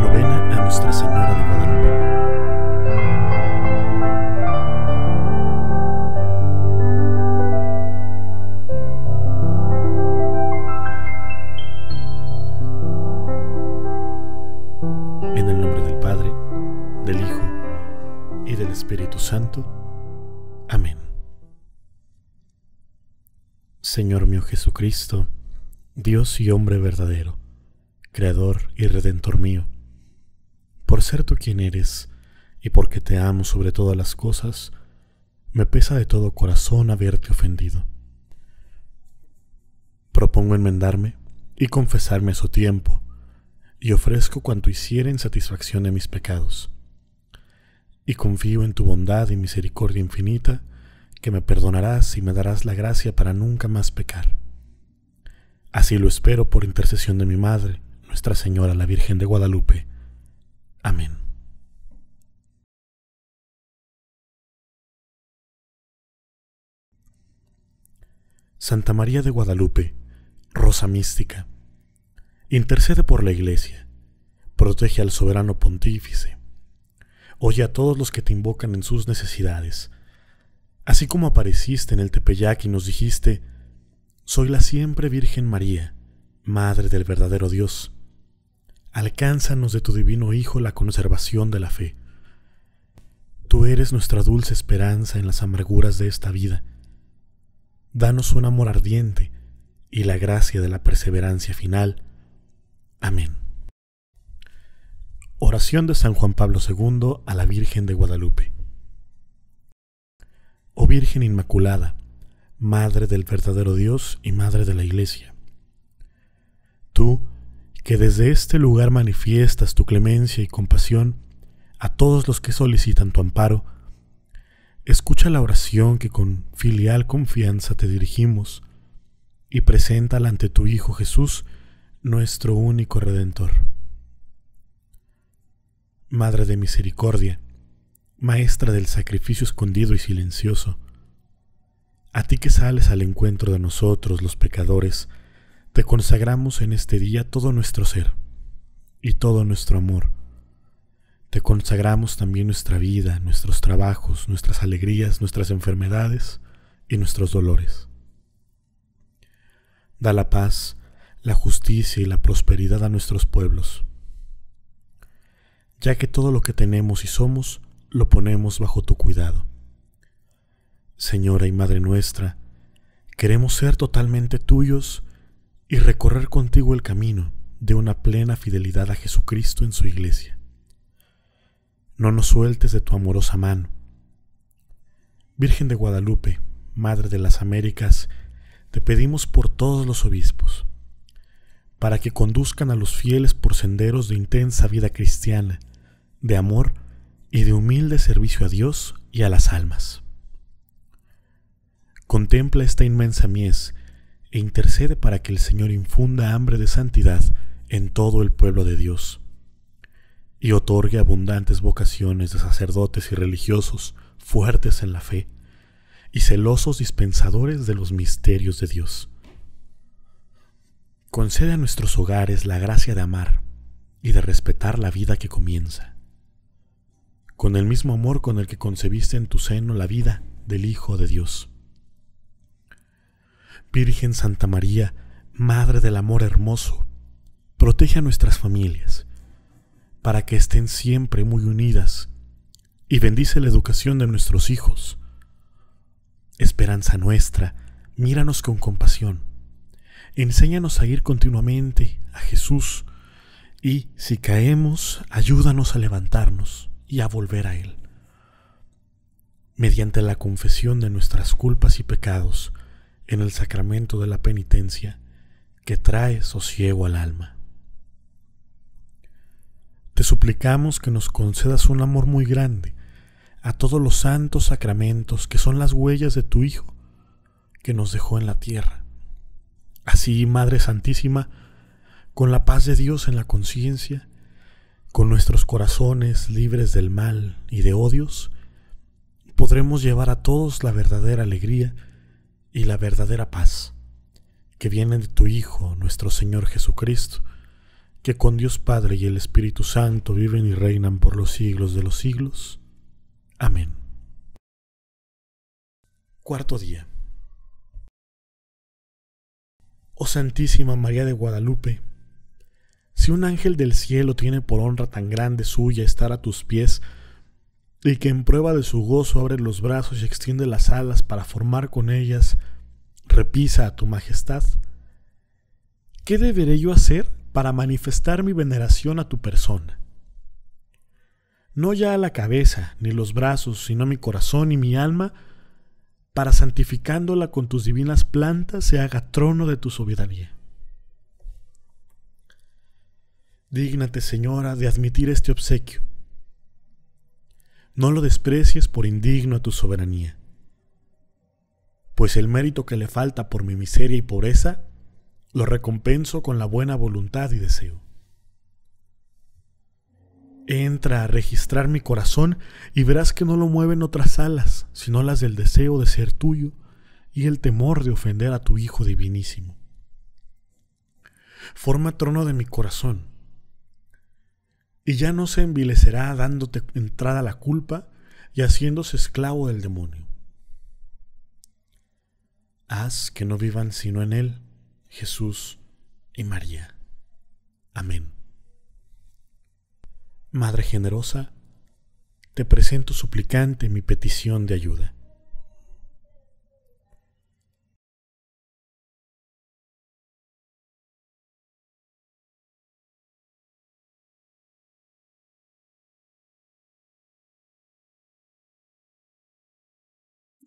Novena a Nuestra Señora de Guadalupe. En el nombre del Padre, del Hijo y del Espíritu Santo. Amén. Señor mío Jesucristo, Dios y hombre verdadero, Creador y Redentor mío, por ser tú quien eres y porque te amo sobre todas las cosas, me pesa de todo corazón haberte ofendido. Propongo enmendarme y confesarme a su tiempo, y ofrezco cuanto hiciera en satisfacción de mis pecados. Y confío en tu bondad y misericordia infinita, que me perdonarás y me darás la gracia para nunca más pecar. Así lo espero por intercesión de mi Madre, Nuestra Señora la Virgen de Guadalupe. Amén. Santa María de Guadalupe, Rosa Mística, intercede por la Iglesia, protege al soberano pontífice, oye a todos los que te invocan en sus necesidades, así como apareciste en el Tepeyac y nos dijiste, soy la siempre Virgen María, Madre del verdadero Dios. Alcánzanos de tu divino Hijo la conservación de la fe. Tú eres nuestra dulce esperanza en las amarguras de esta vida. Danos un amor ardiente y la gracia de la perseverancia final. Amén. Oración de San Juan Pablo II a la Virgen de Guadalupe. Oh Virgen Inmaculada, Madre del verdadero Dios y Madre de la Iglesia. Tú, que desde este lugar manifiestas tu clemencia y compasión a todos los que solicitan tu amparo, escucha la oración que con filial confianza te dirigimos y preséntala ante tu Hijo Jesús, nuestro único Redentor. Madre de Misericordia, Maestra del sacrificio escondido y silencioso, a ti que sales al encuentro de nosotros los pecadores, te consagramos en este día todo nuestro ser y todo nuestro amor. Te consagramos también nuestra vida, nuestros trabajos, nuestras alegrías, nuestras enfermedades y nuestros dolores. Da la paz, la justicia y la prosperidad a nuestros pueblos, ya que todo lo que tenemos y somos lo ponemos bajo tu cuidado. Señora y Madre nuestra, queremos ser totalmente tuyos y recorrer contigo el camino de una plena fidelidad a Jesucristo en su iglesia. No nos sueltes de tu amorosa mano. Virgen de Guadalupe, Madre de las Américas, te pedimos por todos los obispos, para que conduzcan a los fieles por senderos de intensa vida cristiana, de amor y de humilde servicio a Dios y a las almas. Contempla esta inmensa mies e intercede para que el Señor infunda hambre de santidad en todo el pueblo de Dios y otorgue abundantes vocaciones de sacerdotes y religiosos fuertes en la fe y celosos dispensadores de los misterios de Dios. Concede a nuestros hogares la gracia de amar y de respetar la vida que comienza. Con el mismo amor con el que concebiste en tu seno la vida del Hijo de Dios. Virgen Santa María, Madre del Amor Hermoso, protege a nuestras familias para que estén siempre muy unidas y bendice la educación de nuestros hijos. Esperanza nuestra, míranos con compasión. Enséñanos a ir continuamente a Jesús y, si caemos, ayúdanos a levantarnos y a volver a Él. Mediante la confesión de nuestras culpas y pecados, en el sacramento de la penitencia que trae sosiego al alma. Te suplicamos que nos concedas un amor muy grande a todos los santos sacramentos que son las huellas de tu Hijo que nos dejó en la tierra. Así, Madre Santísima, con la paz de Dios en la conciencia, con nuestros corazones libres del mal y de odios, podremos llevar a todos la verdadera alegría y la verdadera paz, que viene de tu Hijo, nuestro Señor Jesucristo, que con Dios Padre y el Espíritu Santo viven y reinan por los siglos de los siglos. Amén. Cuarto día. Oh Santísima María de Guadalupe, si un ángel del cielo tiene por honra tan grande suya estar a tus pies, y que en prueba de su gozo abre los brazos y extiende las alas para formar con ellas repisa a tu majestad. ¿Qué deberé yo hacer para manifestar mi veneración a tu persona? No ya la cabeza, ni los brazos, sino mi corazón y mi alma, para santificándola con tus divinas plantas se haga trono de tu soberanía. Dígnate, Señora, de admitir este obsequio no lo desprecies por indigno a tu soberanía. Pues el mérito que le falta por mi miseria y pobreza, lo recompenso con la buena voluntad y deseo. Entra a registrar mi corazón y verás que no lo mueven otras alas, sino las del deseo de ser tuyo y el temor de ofender a tu Hijo divinísimo. Forma trono de mi corazón y ya no se envilecerá dándote entrada a la culpa y haciéndose esclavo del demonio. Haz que no vivan sino en Él, Jesús y María. Amén. Madre generosa, te presento suplicante mi petición de ayuda.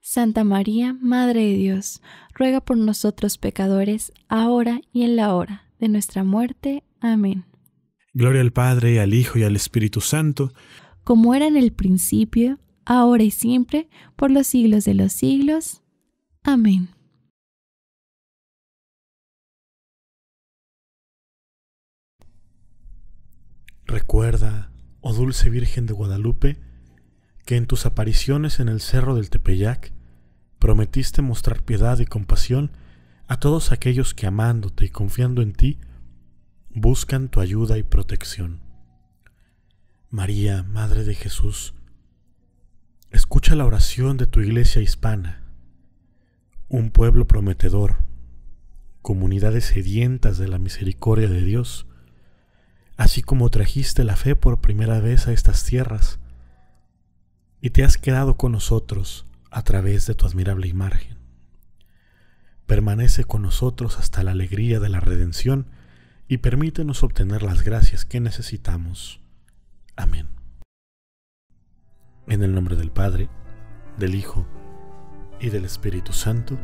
Santa María, Madre de Dios, ruega por nosotros pecadores, ahora y en la hora de nuestra muerte. Amén. Gloria al Padre, al Hijo y al Espíritu Santo, como era en el principio, ahora y siempre, por los siglos de los siglos. Amén. Recuerda, oh dulce Virgen de Guadalupe, que en tus apariciones en el cerro del Tepeyac prometiste mostrar piedad y compasión a todos aquellos que amándote y confiando en ti buscan tu ayuda y protección. María, Madre de Jesús, escucha la oración de tu iglesia hispana, un pueblo prometedor, comunidades sedientas de la misericordia de Dios, así como trajiste la fe por primera vez a estas tierras, y te has quedado con nosotros a través de tu admirable imagen. Permanece con nosotros hasta la alegría de la redención y permítenos obtener las gracias que necesitamos. Amén. En el nombre del Padre, del Hijo y del Espíritu Santo.